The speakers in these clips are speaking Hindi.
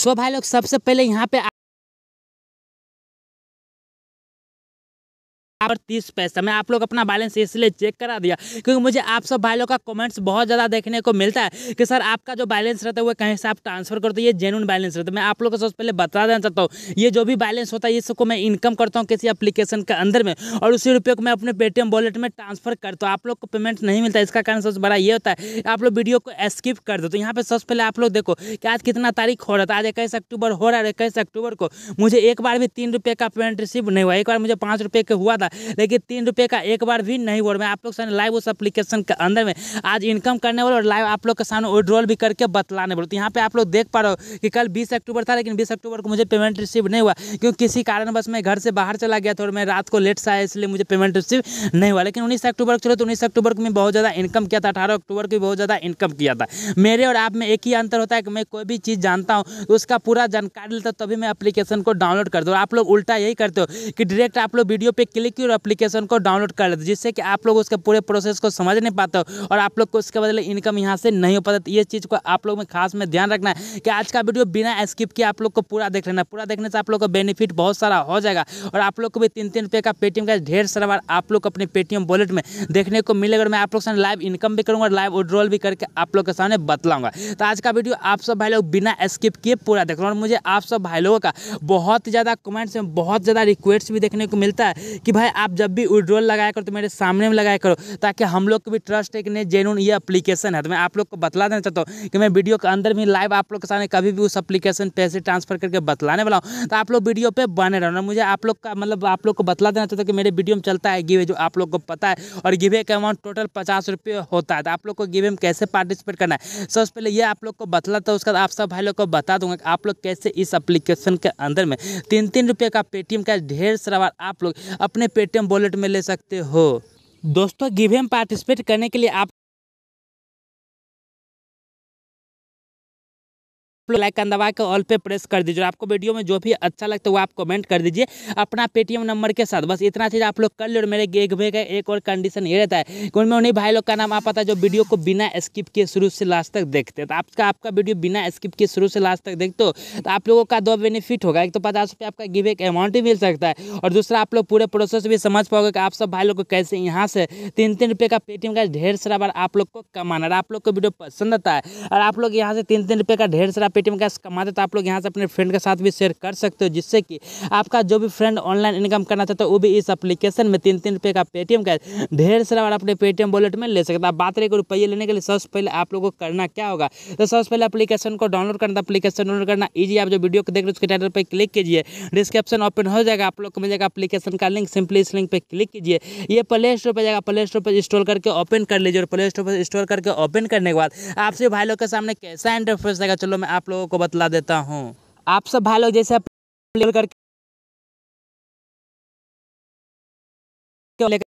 सो भाई लोग सबसे पहले यहाँ पे पर तीस पैसा मैं आप लोग अपना बैलेंस इसलिए चेक करा दिया क्योंकि मुझे आप सब भाई लोग का कमेंट्स बहुत ज़्यादा देखने को मिलता है कि सर आपका जो बैलेंस रहता है वो कहीं से आप ट्रांसफर करते हो ये जेनुअन बैलेंस रहता है मैं आप लोग को सबसे पहले बता देना चाहता हूँ ये जो भी बैलेंस होता है ये सबको मैं इनकम करता हूँ किसी अपलीकेशन के अंदर में और उसी रुपये को मैं अपने पेटीएम वॉलेट में ट्रांसफर करता हूँ आप लोग को पेमेंट नहीं मिलता इसका कारण सबसे बड़ा ये होता है आप लोग वीडियो को स्किप कर दो तो यहाँ पर सबसे पहले आप लोग देखो कि आज कितना तारीख हो रहा था आज इक्कीस अक्टूबर हो रहा है इक्कीस अक्टूबर को मुझे एक बार भी तीन रुपये का पेमेंट रिसीव नहीं हुआ एक बार मुझे पाँच रुपये का हुआ था लेकिन तीन रुपये का एक बार भी नहीं बोल मैं आप लोग सामने लाइव उस एप्लीकेशन के अंदर में आज इनकम करने वाले और लाइव आप लोग के सामने विड्रॉल भी करके बतलाने बोलते तो यहाँ पे आप लोग देख पा रहे हो कि कल बीस अक्टूबर था लेकिन बीस अक्टूबर को मुझे पेमेंट रिसीव नहीं हुआ क्योंकि किसी कारण बस मैं घर से बाहर चला गया था और मैं रात को लेट से आया इसलिए मुझे पेमेंट रिसीव नहीं हुआ लेकिन उन्नीस अक्टूबर को चलो तो उन्नीस अक्टूबर को मैं बहुत ज़्यादा इनकम किया था अठारह अक्टूबर को बहुत ज़्यादा इनकम किया था मेरे और आप में एक ही अंतर होता है कि मैं कोई भी चीज़ जानता हूँ तो उसका पूरा जानकारी लेता तभी मैं अपलीकेशन को डाउनलोड कर दूँ आप लोग उल्टा यही करते हो कि डायरेक्ट आप लोग वीडियो पर क्लिक सिक्योर एप्लीकेशन को डाउनलोड कर लेते जिससे कि आप लोग उसके पूरे प्रोसेस को समझ नहीं पाते हो और आप लोग को उसके बदले इनकम यहाँ से नहीं हो पाता तो ये चीज़ को आप लोग में खास में ध्यान रखना है कि आज का वीडियो बिना स्किप किए आप लोग को पूरा देख लेना पूरा देखने से आप लोग को बेनिफिट बहुत सारा हो जाएगा और आप लोग को भी तीन तीन रुपये का पेटीएम का ढेर सारा बार आप लोग अपने पेटीएम वॉलेट में देखने को मिलेगा और मैं आप लोग सामने लाइव इनकम भी करूँगा लाइव विड्रॉल भी करके आप लोग के सामने बतलाऊंगा तो आज का वीडियो आप सब भाई लोग बिना स्किप किए पूरा देख और मुझे आप सब भाई लोगों का बहुत ज़्यादा कमेंट्स में बहुत ज़्यादा रिक्वेस्ट भी देखने को मिलता है कि भाई है आप जब भी विड्रॉल लगाया करो तो मेरे सामने में लगाया करो ताकि हम लोग को भी ट्रस्ट है कि नहीं जेनून ये अप्लीकेशन है तो मैं आप लोग को बतला देना चाहता हूँ कि मैं वीडियो के अंदर भी लाइव आप लोग के सामने कभी भी उस अपलीकेशन पैसे ट्रांसफर करके बतलाने वाला हूँ तो आप लोग वीडियो पर बने रहना मुझे आप लोग का मतलब आप लोग को बतला देना चाहता हूँ कि मेरे वीडियो में चलता है गिवे जो आप लोग को पता है और गिवे का अमाउंट टोटल पचास होता है तो आप लोग को गिवे में कैसे पार्टिसिपेट करना है सबसे पहले ये आप लोग को बतला था उसके बाद आप सब भाई लोग को बता दूंगा कि आप लोग कैसे इस अप्लीकेशन के अंदर में तीन तीन रुपये का पेटीएम का ढेर सारा आप लोग अपने पे पेटीएम वॉलेट में ले सकते हो दोस्तों गिवेम पार्टिसिपेट करने के लिए आप आप लोग लाइकन दबा के ऑल पे प्रेस कर दीजिए आपको वीडियो में जो भी अच्छा लगता है वो आप कमेंट कर दीजिए अपना पेटीएम नंबर के साथ बस इतना चीज़ आप लोग कर लो मेरे एक भे का एक और कंडीशन ये रहता है कि उनमें उन्हीं भाई लोग का नाम आ पाता है जो वीडियो को बिना स्किप किए शुरू से लास्ट तक देखते तो आपका आपका वीडियो बिना स्किप किए शुरू से लास्ट तक देखते तो आप लोगों का दो बेनिफिट होगा एक तो पचास रुपये आपका गिव एक अमाउंट ही मिल सकता है और दूसरा आप लोग पूरे प्रोसेस भी समझ पाओगे कि आप सब भाई लोग को कैसे यहाँ से तीन तीन रुपये का पेटीएम का ढेर सारा बार आप लोग को कमाना और आप लोग को वीडियो पसंद आता है और आप लोग यहाँ से तीन तीन रुपये का ढेर सारा पेटीएम कैश कमाते तो आप लोग यहाँ से अपने फ्रेंड के साथ भी शेयर कर सकते हो जिससे कि आपका जो भी फ्रेंड ऑनलाइन इनकम करना चाहता है वो भी इस अपलीकेशन में तीन तीन रुपये का पेटीएम कैश ढेर सारा और अपने पेटीएम वॉलेट में ले सकता है बात रही रुपये लेने के लिए सबसे पहले आप लोग को करना क्या होगा तो सबसे पहले अपलीकेशन को डाउनलोड करना अपलीकेशन तो डाउनलोड करना ईजी आप जो वीडियो को देख रहे हो उसके टाइटल पर क्लिक कीजिए डिस्क्रिप्शन ओपन हो जाएगा आप लोग को मिल जाएगा अपलीकेशन का लिंक सिंपली इस लिंक पर क्लिक कीजिए ये प्ले स्टोर पर जाएगा प्ले स्टोर पर इंस्टॉल करके ओपन कर लीजिए और प्ले स्टोर पर इंस्टॉल करके ओपन करने के बाद आपसे भाई लोग के सामने कैसा इंटरफेस देगा चलो मैं आप लोगों को बतला देता हूँ आप सब भाई लोग जैसे करके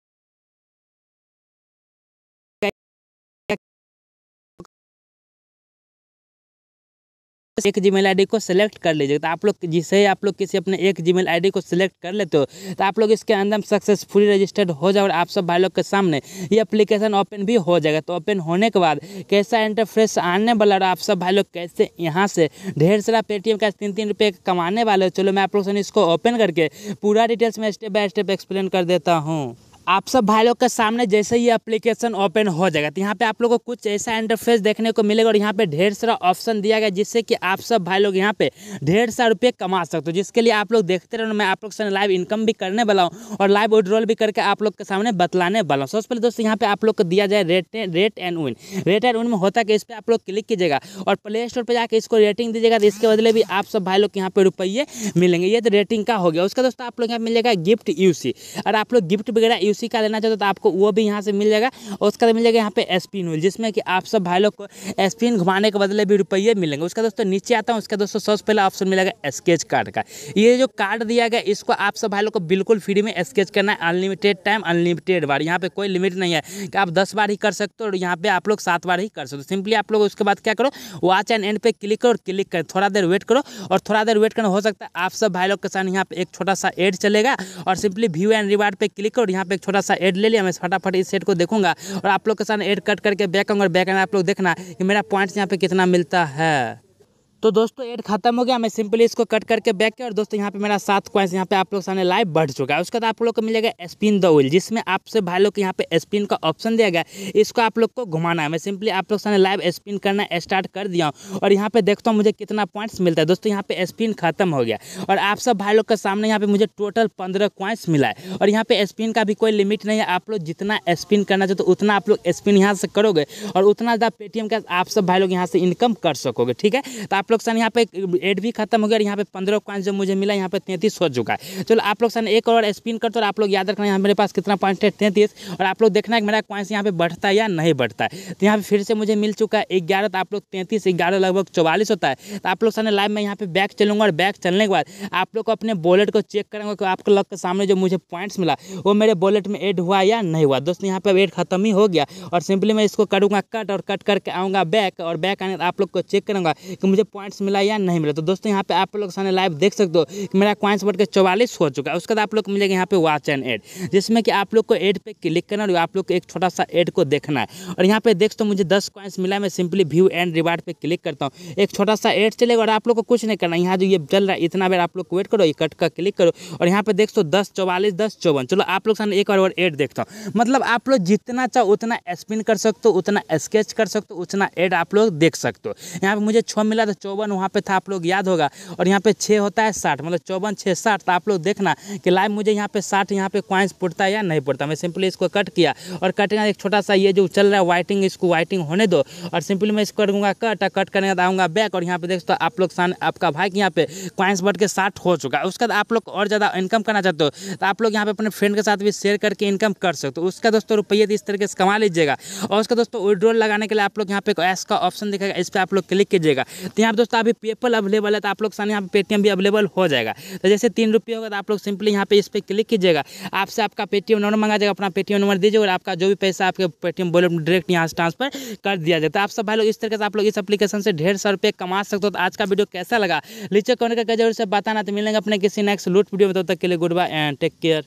एक जी मेल को सिलेक्ट कर लीजिएगा तो आप लोग जिसे आप लोग किसी अपने एक जी मेल को सिलेक्ट कर लेते हो तो आप लोग इसके अंदर सक्सेसफुली रजिस्टर्ड हो जाओ और आप सब भाई लोग के सामने ये अप्लीकेशन ओपन भी हो जाएगा तो ओपन होने के बाद कैसा इंटरफ्रेस आने वाला और आप सब भाई लोग कैसे यहाँ से ढेर सारा पेटीएम का तीन तीन रुपये कमाने वाले हो चलो मैं आप लोग इसको ओपन करके पूरा डिटेल्स में स्टेप बाय स्टेप एक्सप्लेन कर देता हूँ आप सब भाई लोग के सामने जैसे ही एप्लीकेशन ओपन हो जाएगा तो यहाँ पे आप लोगों को कुछ ऐसा इंटरफेस देखने को मिलेगा और यहाँ पे ढेर सारा ऑप्शन दिया गया जिससे कि आप सब भाई लोग यहाँ पे ढेर सारा रुपये कमा सकते हो जिसके लिए आप लोग देखते रहो मैं आप लोग से लाइव इनकम भी करने वाला हूँ और लाइव विड्रॉल भी करके आप लोग के सामने बतलाने वाला हूँ सबसे पहले दोस्तों यहाँ पे आप लोग को दिया जाए rate rate and earn rate and उन में होता है कि इस पर आप लोग क्लिक कीजिएगा और प्ले स्टोर पर जाकर इसको रेटिंग दीजिएगा तो इसके बदले भी आप सब भाई लोग यहाँ पे रुपये मिलेंगे ये तो रेटिंग का हो गया उसका दोस्तों आप लोग यहाँ मिलेगा गिफ्ट यू और आप लोग गिफ्ट वगैरह यूसी का लेना चाहते हो तो आपको वो भी यहाँ से मिल जाएगा और उसका तो मिल जाएगा यहाँ पे एसपिन ऑयल जिसमें कि आप सब भाई लोग को एसपिन घुमाने के बदले भी रुपये मिलेंगे उसका दोस्तों नीचे आता हूँ उसका दोस्तों सबसे पहला ऑप्शन मिलेगा स्केच कार्ड का ये जो कार्ड दिया गया इसको आप सब भाई लोग को बिल्कुल फ्री में स्केच करना है अनलिमिटेड टाइम अनलिमिटेड बार यहाँ पे कोई लिमिट नहीं है कि आप दस बार ही कर सकते हो और यहाँ पे आप लोग सात बार ही कर सकते हो सिंपली आप लोग उसके बाद क्या करो वॉच एंड एंड पे क्लिक करो और क्लिक करो थोड़ा देर वेट करो और थोड़ा देर वेट करना हो सकता है आप सब भाई लोग के साथ यहाँ पे एक छोटा सा एड चलेगा और सिंपली व्यू एंड रिवार्ड पे क्लिक करो और यहाँ पे छोटा सा एड ले लिया मैं फटाफट इस सेट को देखूंगा और आप लोग के साथ एड कट करके बैक और बैक आना आप लोग देखना कि मेरा पॉइंट्स यहाँ पे कितना मिलता है तो दोस्तों एड खत्म हो गया मैं सिंपली इसको कट करके बैक किया और दोस्तों यहाँ पे मेरा सात क्वाइंस यहाँ पे आप लोग सामने लाइव बढ़ चुका है उसके बाद आप लोग को मिलेगा स्पिन द व्हील जिसमें आपसे भाई लोग यहाँ पे स्पिन का ऑप्शन दिया गया इसको आप लोग को घुमाना है मैं सिंपली आप लोग सामने लाइव स्पिन करना स्टार्ट कर दिया हूँ और यहाँ पे देखता हूँ मुझे कितना पॉइंट्स मिलता है दोस्तों यहाँ पे स्पिन खत्म हो गया और आप सब भाई लोग के सामने यहाँ पे मुझे टोटल पंद्रह क्वाइंस मिला है और यहाँ पे स्पिन का भी कोई लिमिट नहीं है आप लोग जितना स्पिन करना चाहते उतना आप लोग स्पिन यहाँ से करोगे और उतना ज़्यादा पेटीएम का आप सब भाई लोग यहाँ से इनकम कर सकोगे ठीक है तो आप लोग लोग सन यहाँ पे एड भी खत्म हो गया और यहाँ पे पंद्रह पॉइंट जो मुझे मिला यहाँ पे तैंतीस हो चुका है चलो आप लोग सन एक और स्पिन कर तो आप लोग याद रखना यहाँ मेरे पास कितना पॉइंट है तैंतीस और आप लोग देखना है मेरा पॉइंट्स यहाँ पे बढ़ता है या नहीं बढ़ता है तो यहाँ पे फिर से मुझे मिल चुका है ग्यारह तो आप लोग तैंतीस ग्यारह लगभग चौवालीस होता है तो आप लोग सन लाइव में यहाँ पे बैक चलूंगा और बैक चलने के बाद आप लोग को अपने बॉलेट को चेक करेंगे कि आपके लग के सामने जो मुझे पॉइंट्स मिला वो मेरे बॉलेट में एड हुआ या नहीं हुआ दोस्तों यहाँ पर एड खत्म ही हो गया और सिंपली मैं इसको करूँगा कट और कट करके आऊँगा बैक और बैक आने आप लोग को चेक करूँगा कि मुझे क्वाइंट्स मिला या नहीं मिला तो दोस्तों यहाँ पे आप लोग सामने लाइव देख सकते हो कि मेरा क्वाइंट्स बढ़ के चौवालीस हो चुका है उसके बाद आप लोग को मिलेगा यहाँ पे वॉच एंड एड जिसमें कि आप लोग को एड पे क्लिक करना और आप लोग को एक छोटा सा एड को देखना है और यहाँ पे देख तो मुझे दस कॉइन्स मिला मैं सिंपली व्यू एंड रिवार्ड पर क्लिक करता हूँ एक छोटा सा एड चलेगा और आप लोग को कुछ नहीं करना यहाँ जो ये चल रहा है इतना बार आप लोग को वेट करो ये कट का क्लिक करो और यहाँ पे देख सो दस चौवालीस दस चौवन चलो आप लोग सामने एक और एड देखता हूँ मतलब आप लोग जितना चाहो उतना स्पिन कर सकते हो उतना स्केच कर सकते हो उतना एड आप लोग देख सकते हो यहाँ पे मुझे छः मिला तो चौवन वहाँ पे था आप लोग याद होगा और यहाँ पे छः होता है साठ मतलब चौवन छः साठ तो आप लोग देखना कि लाइव मुझे यहाँ पे साठ यहाँ पे क्वाइंस पुटता है या नहीं पुटता मैं सिंपली इसको कट किया और कटिंग एक छोटा सा ये जो चल रहा है वाइटिंग इसको वाइटिंग होने दो और सिंपली मैं इसको करूँगा कट और कट करने का आऊँगा बैक और यहाँ पे देख आप लोग आपका भाई यहाँ पे क्वाइंस बढ़ के साठ हो चुका है उसके बाद आप लोग और ज़्यादा इनकम करना चाहते हो तो आप लोग यहाँ पे अपने फ्रेंड के साथ भी शेयर करके इनकम कर सकते हो तो उसका दोस्तों रुपये इस तरीके से कमा लीजिएगा और उसका दोस्तों विड्रोल लगाने के लिए आप लोग यहाँ पे एस का ऑप्शन दिखेगा इस पर आप लोग क्लिक कीजिएगा तो यहाँ और दोस्तों अभी पेपल अवेलेबल है तो आप लोग सामने यहाँ पे पेटीएम भी अवेलेबल हो जाएगा तो जैसे तीन रुपये होगा तो आप लोग सिंपली यहाँ पे इस पर क्लिक कीजिएगा आपसे आपका पेटीएम नंबर मंगा जाएगा अपना पेटीएम नंबर दीजिए और आपका जो भी पैसा आपके पेटीएम बोले डायरेक्ट यहाँ से ट्रांसफर कर दिया जाए तो आप सब भाई लोग इस तरीके से आप लोग इस अपलीकेशन से ढेर सौ रुपये कमा सकते हो तो आज का वीडियो कैसा लगा नीचे कौन का जरूर से बताना तो मिलेंगे अपने किसी नेक्स्ट लूट वीडियो में तब तक के लिए goodbye and take care